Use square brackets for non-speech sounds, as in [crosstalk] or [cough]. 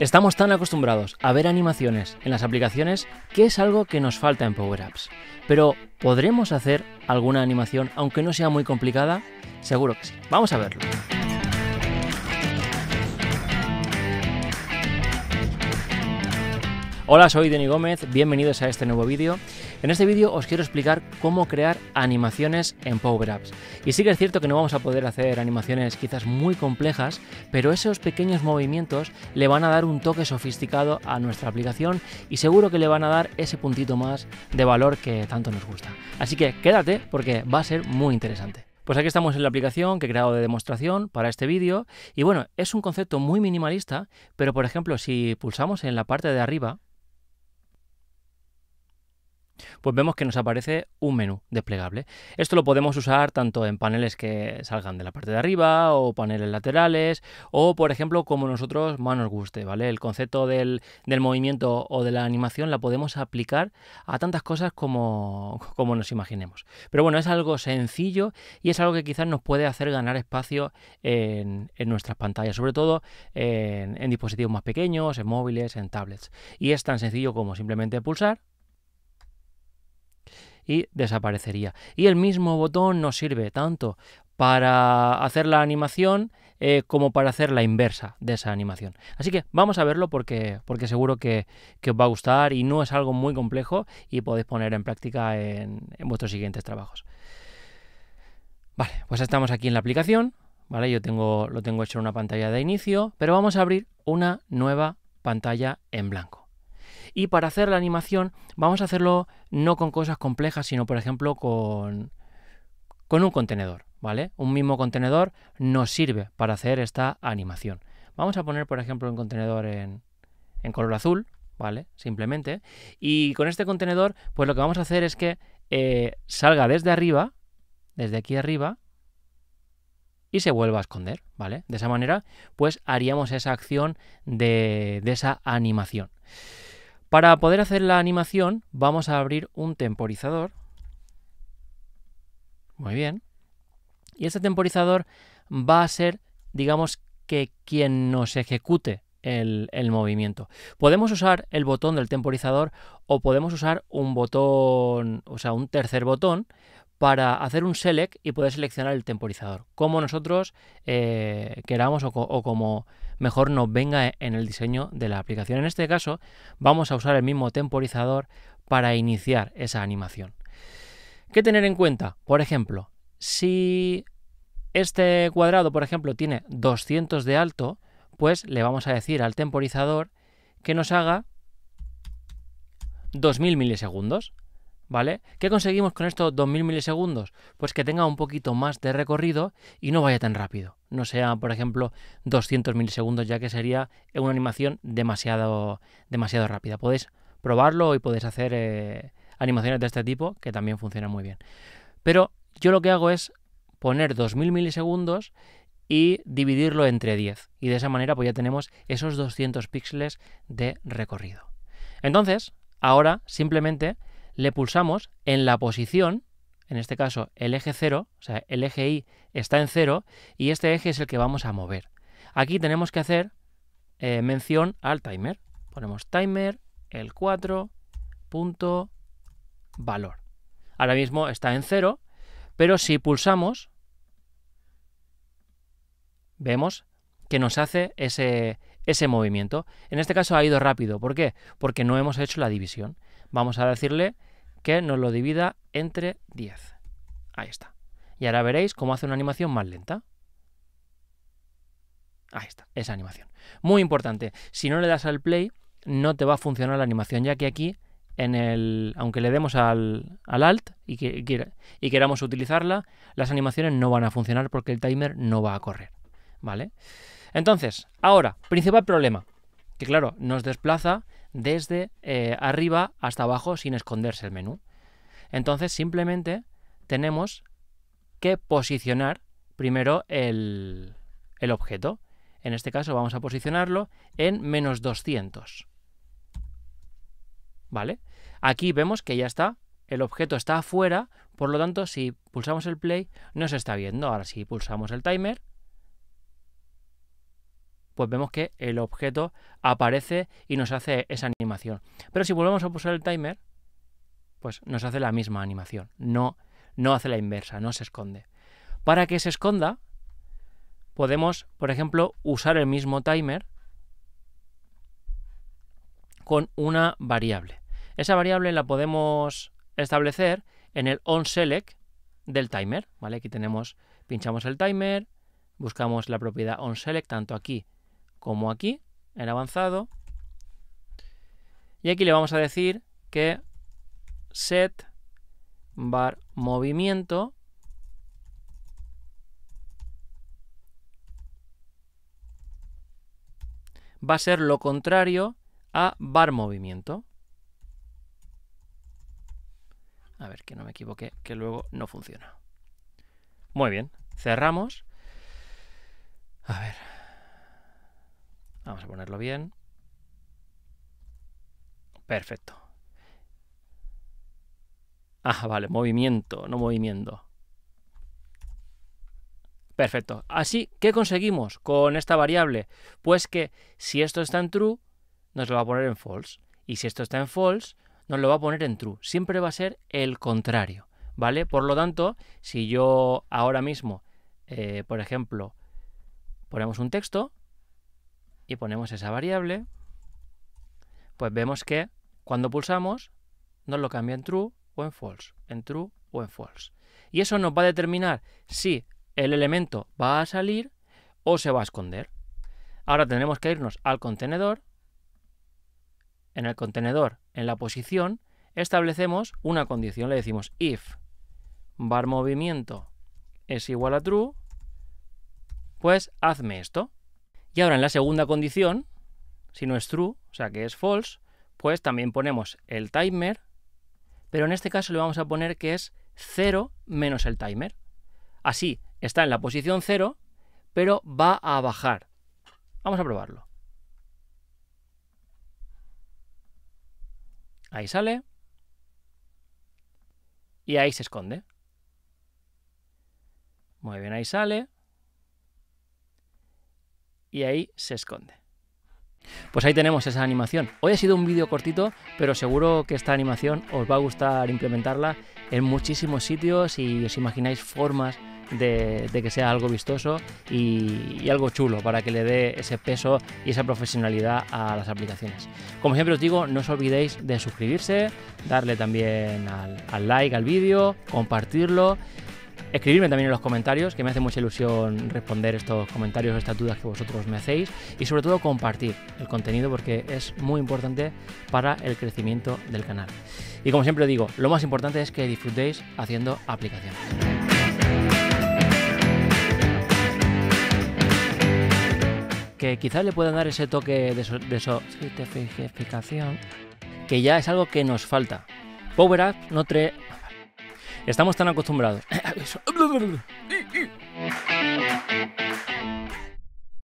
Estamos tan acostumbrados a ver animaciones en las aplicaciones que es algo que nos falta en Power Apps. Pero ¿podremos hacer alguna animación aunque no sea muy complicada? Seguro que sí. Vamos a verlo. Hola, soy Denis Gómez, bienvenidos a este nuevo vídeo. En este vídeo os quiero explicar cómo crear animaciones en Power Apps. Y sí que es cierto que no vamos a poder hacer animaciones quizás muy complejas, pero esos pequeños movimientos le van a dar un toque sofisticado a nuestra aplicación y seguro que le van a dar ese puntito más de valor que tanto nos gusta. Así que quédate porque va a ser muy interesante. Pues aquí estamos en la aplicación que he creado de demostración para este vídeo y bueno, es un concepto muy minimalista, pero por ejemplo si pulsamos en la parte de arriba, pues vemos que nos aparece un menú desplegable. Esto lo podemos usar tanto en paneles que salgan de la parte de arriba o paneles laterales o por ejemplo como nosotros más nos guste, ¿vale? El concepto del, movimiento o de la animación la podemos aplicar a tantas cosas como, como nos imaginemos. Pero bueno, es algo sencillo y es algo que quizás nos puede hacer ganar espacio en, nuestras pantallas, sobre todo en dispositivos más pequeños, en móviles, en tablets. Y es tan sencillo como simplemente pulsar y desaparecería. Y el mismo botón nos sirve tanto para hacer la animación eh, como para hacer la inversa de esa animación. Así que vamos a verlo porque, porque seguro que, os va a gustar y no es algo muy complejo y podéis poner en práctica en, vuestros siguientes trabajos. Vale, pues estamos aquí en la aplicación, ¿vale? Yo tengo, lo tengo hecho en una pantalla de inicio, pero vamos a abrir una nueva pantalla en blanco. Y para hacer la animación vamos a hacerlo no con cosas complejas, sino por ejemplo con, con un contenedor, ¿vale? Un mismo contenedor nos sirve para hacer esta animación. Vamos a poner, por ejemplo, un contenedor en, color azul, ¿vale? Simplemente. Y con este contenedor, pues lo que vamos a hacer es que eh, salga desde arriba, desde aquí arriba, y se vuelva a esconder, ¿vale? De esa manera, pues haríamos esa acción de, de esa animación. Para poder hacer la animación vamos a abrir un temporizador. Muy bien. Y este temporizador va a ser, digamos, que quien nos ejecute el, el, movimiento. Podemos usar el botón del temporizador o podemos usar un botón, o sea, un tercer botón para hacer un select y poder seleccionar el temporizador, como nosotros eh, queramos o, o, como mejor nos venga en el diseño de la aplicación. En este caso vamos a usar el mismo temporizador para iniciar esa animación. ¿Qué tener en cuenta? Por ejemplo, si este cuadrado, por ejemplo, tiene 200 de alto, pues le vamos a decir al temporizador que nos haga 2000 milisegundos. ¿Vale? ¿Qué conseguimos con estos 2000 milisegundos? Pues que tenga un poquito más de recorrido y no vaya tan rápido. No sea, por ejemplo, 200 milisegundos, ya que sería una animación demasiado, demasiado rápida. Podéis probarlo y podéis hacer eh, animaciones de este tipo que también funcionan muy bien. Pero yo lo que hago es poner 2000 milisegundos y dividirlo entre 10. Y de esa manera pues ya tenemos esos 200 píxeles de recorrido. Entonces, ahora simplemente le pulsamos en la posición, en este caso el eje 0, o sea, el eje Y está en 0 y este eje es el que vamos a mover. Aquí tenemos que hacer eh, mención al timer. Ponemos timer, el 4, punto, valor. Ahora mismo está en 0, pero si pulsamos, vemos que nos hace ese, ese movimiento. En este caso ha ido rápido. ¿Por qué? Porque no hemos hecho la división. Vamos a decirle que nos lo divida entre 10. Ahí está. Y ahora veréis cómo hace una animación más lenta. Ahí está, esa animación. Muy importante, si no le das al play, no te va a funcionar la animación, ya que aquí, en el, aunque le demos al, alt y, y queramos utilizarla, las animaciones no van a funcionar porque el timer no va a correr. ¿Vale? Entonces, ahora, principal problema que claro, nos desplaza desde eh, arriba hasta abajo sin esconderse el menú. Entonces simplemente tenemos que posicionar primero el, el objeto. En este caso vamos a posicionarlo en menos 200. ¿Vale? Aquí vemos que ya está, el objeto está afuera, por lo tanto si pulsamos el play no se está viendo. Ahora si pulsamos el timer, pues vemos que el objeto aparece y nos hace esa animación. Pero si volvemos a pulsar el timer, pues nos hace la misma animación, no, no hace la inversa, no se esconde. Para que se esconda, podemos, por ejemplo, usar el mismo timer con una variable. Esa variable la podemos establecer en el onSelect del timer, ¿vale? Aquí tenemos, pinchamos el timer, buscamos la propiedad onSelect tanto aquí como aquí, en avanzado. Y aquí le vamos a decir que set bar movimiento va a ser lo contrario a bar movimiento. A ver, que no me equivoque, que luego no funciona. Muy bien, cerramos. A ver, Vamos a ponerlo bien. Perfecto. Ah, vale, movimiento, no movimiento. Perfecto. Así, ¿qué conseguimos con esta variable? Pues que si esto está en true, nos lo va a poner en false. Y si esto está en false, nos lo va a poner en true. Siempre va a ser el contrario, ¿vale? Por lo tanto, si yo ahora mismo, eh, por ejemplo, ponemos un texto, y ponemos esa variable, pues vemos que cuando pulsamos nos lo cambia en true o en false, en true o en false. Y eso nos va a determinar si el elemento va a salir o se va a esconder. Ahora tenemos que irnos al contenedor. En el contenedor, en la posición, establecemos una condición. Le decimos if bar movimiento es igual a true, pues hazme esto. Y ahora en la segunda condición, si no es true, o sea que es false, pues también ponemos el timer, pero en este caso le vamos a poner que es 0 menos el timer. Así, está en la posición 0, pero va a bajar. Vamos a probarlo. Ahí sale. Y ahí se esconde. Muy bien, ahí sale y ahí se esconde. Pues ahí tenemos esa animación. Hoy ha sido un vídeo cortito, pero seguro que esta animación os va a gustar implementarla en muchísimos sitios y os imagináis formas de, que sea algo vistoso y, algo chulo para que le dé ese peso y esa profesionalidad a las aplicaciones. Como siempre os digo, no os olvidéis de suscribirse, darle también al, al like al vídeo, compartirlo Escribirme también en los comentarios, que me hace mucha ilusión responder estos comentarios, estas dudas que vosotros me hacéis. Y sobre todo compartir el contenido porque es muy importante para el crecimiento del canal. Y como siempre digo, lo más importante es que disfrutéis haciendo aplicaciones. que quizás le puedan dar ese toque de, eso de que ya es algo que nos falta. Power Up no, Estamos tan acostumbrados. [coughs] [coughs] [coughs]